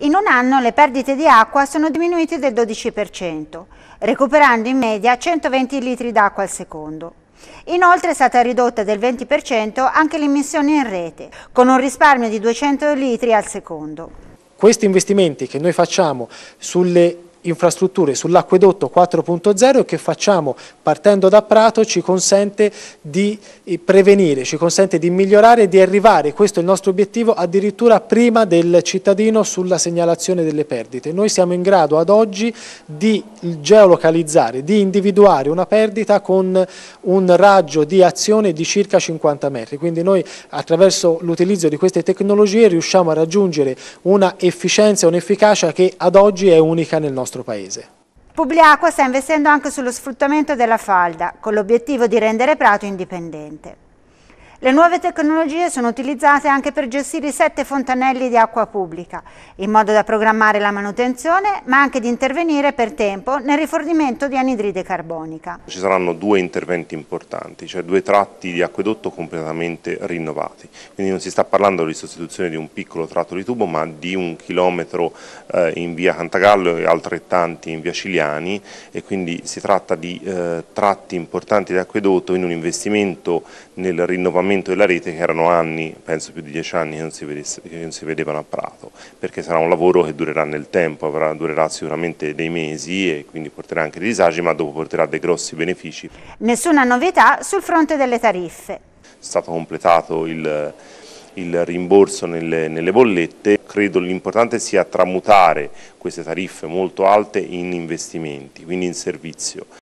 In un anno le perdite di acqua sono diminuite del 12%, recuperando in media 120 litri d'acqua al secondo. Inoltre è stata ridotta del 20% anche l'emissione in rete, con un risparmio di 200 litri al secondo. Questi investimenti che noi facciamo sulle infrastrutture sull'acquedotto 4.0 che facciamo partendo da Prato ci consente di eh, prevenire, ci consente di migliorare e di arrivare, questo è il nostro obiettivo, addirittura prima del cittadino sulla segnalazione delle perdite. Noi siamo in grado ad oggi di geolocalizzare, di individuare una perdita con un raggio di azione di circa 50 metri, quindi noi attraverso l'utilizzo di queste tecnologie riusciamo a raggiungere una efficienza un'efficacia che ad oggi è unica nel nostro nostro Paese. Publiacqua sta investendo anche sullo sfruttamento della falda, con l'obiettivo di rendere Prato indipendente. Le nuove tecnologie sono utilizzate anche per gestire i sette fontanelli di acqua pubblica, in modo da programmare la manutenzione, ma anche di intervenire per tempo nel rifornimento di anidride carbonica. Ci saranno due interventi importanti, cioè due tratti di acquedotto completamente rinnovati. Quindi non si sta parlando di sostituzione di un piccolo tratto di tubo, ma di un chilometro eh, in via Cantagallo e altrettanti in via Ciliani e quindi si tratta di eh, tratti importanti di acquedotto in un investimento nel rinnovamento miglioramento della rete che erano anni, penso più di dieci anni, che non, vedesse, che non si, vedevano a Prato, perché sarà un lavoro che durerà nel tempo, avrà, durerà sicuramente dei mesi e quindi porterà anche dei disagi, ma dopo porterà dei grossi benefici. Nessuna novità sul fronte delle tariffe. È stato completato il, il rimborso nelle, nelle bollette, credo l'importante sia tramutare queste tariffe molto alte in investimenti, quindi in servizio.